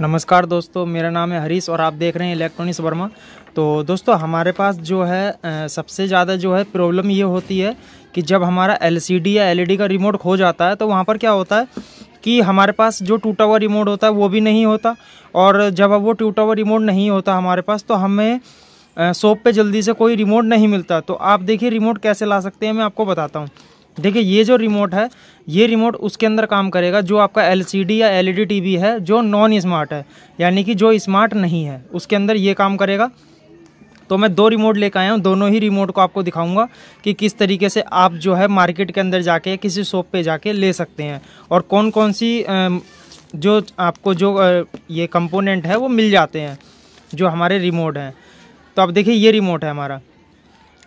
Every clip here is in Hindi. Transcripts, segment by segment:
नमस्कार दोस्तों मेरा नाम है हरीश और आप देख रहे हैं इलेक्ट्रॉनिक्स वर्मा तो दोस्तों हमारे पास जो है सबसे ज़्यादा जो है प्रॉब्लम ये होती है कि जब हमारा एलसीडी या एलईडी का रिमोट खो जाता है तो वहाँ पर क्या होता है कि हमारे पास जो टूटा हुआ रिमोट होता है वो भी नहीं होता और जब वो टूटा हुआ रिमोट नहीं होता हमारे पास तो हमें शॉप पर जल्दी से कोई रिमोट नहीं मिलता तो आप देखिए रिमोट कैसे ला सकते हैं मैं आपको बताता हूँ देखिए ये जो रिमोट है ये रिमोट उसके अंदर काम करेगा जो आपका एलसीडी या एलईडी टीवी e है जो नॉन स्मार्ट है यानी कि जो स्मार्ट नहीं है उसके अंदर ये काम करेगा तो मैं दो रिमोट लेकर आया हूँ दोनों ही रिमोट को आपको दिखाऊंगा कि किस तरीके से आप जो है मार्केट के अंदर जाके किसी शॉप पे जाके ले सकते हैं और कौन कौन सी जो आपको जो ये कंपोनेंट है वो मिल जाते हैं जो हमारे रिमोट हैं तो आप देखिए ये रिमोट है हमारा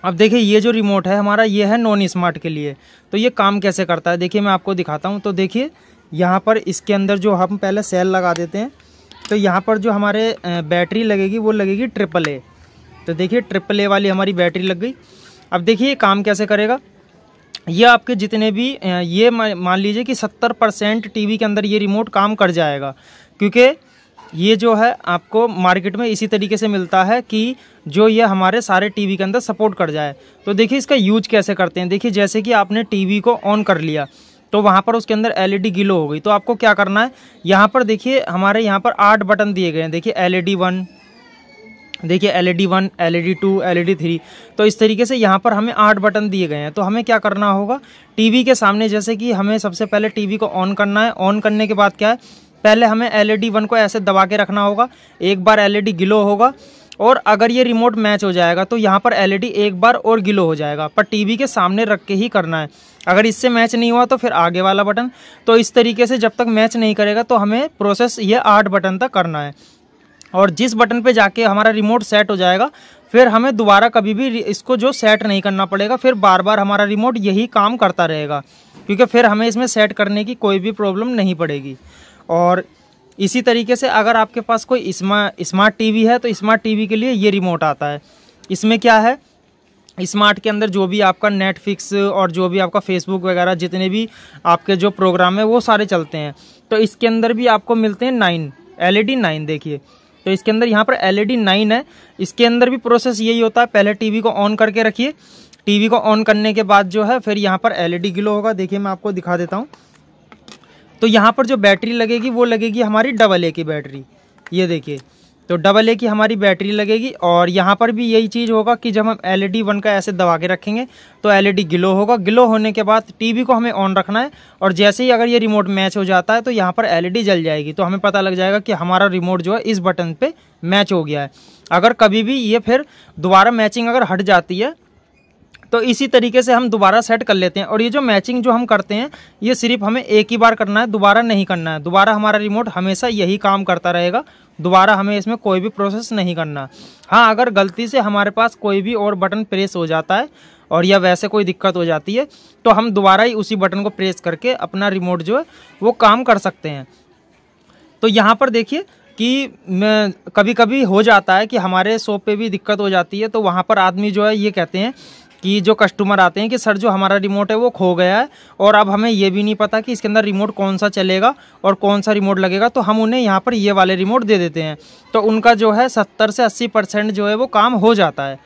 अब देखिए ये जो रिमोट है हमारा ये है नॉन स्मार्ट के लिए तो ये काम कैसे करता है देखिए मैं आपको दिखाता हूँ तो देखिए यहाँ पर इसके अंदर जो हम पहले सेल लगा देते हैं तो यहाँ पर जो हमारे बैटरी लगेगी वो लगेगी ट्रिपल ए तो देखिए ट्रिपल ए वाली हमारी बैटरी लग गई अब देखिए ये काम कैसे करेगा ये आपके जितने भी ये मान लीजिए कि सत्तर परसेंट टी के अंदर ये रिमोट काम कर जाएगा क्योंकि ये जो है आपको मार्केट में इसी तरीके से मिलता है कि जो ये हमारे सारे टीवी के अंदर सपोर्ट कर जाए तो देखिए इसका यूज कैसे करते हैं देखिए जैसे कि आपने टीवी को ऑन कर लिया तो वहाँ पर उसके अंदर एल ई गिलो हो गई तो आपको क्या करना है यहाँ पर देखिए हमारे यहाँ पर आठ बटन दिए गए हैं देखिए एल ई डी वन देखिए L E D one L E D two L E D three तो इस तरीके से यहाँ पर हमें आठ बटन दिए गए हैं तो हमें क्या करना होगा टीवी के सामने जैसे कि हमें सबसे पहले टीवी को ऑन करना है ऑन करने के बाद क्या है पहले हमें एल ई वन को ऐसे दबा के रखना होगा एक बार एल गिलो होगा और अगर ये रिमोट मैच हो जाएगा तो यहाँ पर एल एक बार और गिलो हो जाएगा पर टीवी के सामने रख के ही करना है अगर इससे मैच नहीं हुआ तो फिर आगे वाला बटन तो इस तरीके से जब तक मैच नहीं करेगा तो हमें प्रोसेस ये आठ बटन तक करना है और जिस बटन पे जाके हमारा रिमोट सेट हो जाएगा फिर हमें दोबारा कभी भी इसको जो सेट नहीं करना पड़ेगा फिर बार बार हमारा रिमोट यही काम करता रहेगा क्योंकि फिर हमें इसमें सेट करने की कोई भी प्रॉब्लम नहीं पड़ेगी और इसी तरीके से अगर आपके पास कोई स्मार्ट टीवी है तो स्मार्ट टीवी के लिए ये रिमोट आता है इसमें क्या है स्मार्ट के अंदर जो भी आपका नेटफ्लिक्स और जो भी आपका फेसबुक वगैरह जितने भी आपके जो प्रोग्राम है वो सारे चलते हैं तो इसके अंदर भी आपको मिलते हैं नाइन एल ई नाइन देखिए तो इसके अंदर यहाँ पर एल ई नाइन है इसके अंदर भी प्रोसेस यही होता है पहले टीवी को ऑन करके रखिए टीवी को ऑन करने के बाद जो है फिर यहाँ पर एल ई ग्लो होगा देखिए मैं आपको दिखा देता हूँ तो यहाँ पर जो बैटरी लगेगी वो लगेगी हमारी डबल ए की बैटरी ये देखिए तो डबल ए की हमारी बैटरी लगेगी और यहाँ पर भी यही चीज़ होगा कि जब हम एल ई डी वन का ऐसे दबा के रखेंगे तो एल ई डी ग्लो होगा ग्लो होने के बाद टीवी को हमें ऑन रखना है और जैसे ही अगर ये रिमोट मैच हो जाता है तो यहाँ पर एल ई डी जल जाएगी तो हमें पता लग जाएगा कि हमारा रिमोट जो है इस बटन पर मैच हो गया है अगर कभी भी ये फिर दोबारा मैचिंग अगर हट जाती है तो इसी तरीके से हम दोबारा सेट कर लेते हैं और ये जो मैचिंग जो हम करते हैं ये सिर्फ हमें एक ही बार करना है दोबारा नहीं करना है दोबारा हमारा रिमोट हमेशा यही काम करता रहेगा दोबारा हमें इसमें कोई भी प्रोसेस नहीं करना हाँ अगर गलती से हमारे पास कोई भी और बटन प्रेस हो जाता है और या वैसे कोई दिक्कत हो जाती है तो हम दोबारा ही उसी बटन को प्रेस करके अपना रिमोट जो है वो काम कर सकते हैं तो यहाँ पर देखिए कि मैं कभी कभी हो जाता है कि हमारे शॉप पे भी दिक्कत हो जाती है तो वहाँ पर आदमी जो है ये कहते हैं कि जो कस्टमर आते हैं कि सर जो हमारा रिमोट है वो खो गया है और अब हमें ये भी नहीं पता कि इसके अंदर रिमोट कौन सा चलेगा और कौन सा रिमोट लगेगा तो हम उन्हें यहाँ पर ये वाले रिमोट दे देते हैं तो उनका जो है सत्तर से अस्सी परसेंट जो है वो काम हो जाता है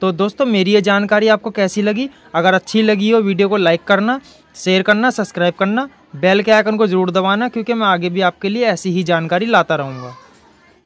तो दोस्तों मेरी ये जानकारी आपको कैसी लगी अगर अच्छी लगी हो वीडियो को लाइक करना शेयर करना सब्सक्राइब करना बेल के आइकन को ज़रूर दबाना क्योंकि मैं आगे भी आपके लिए ऐसी ही जानकारी लाता रहूँगा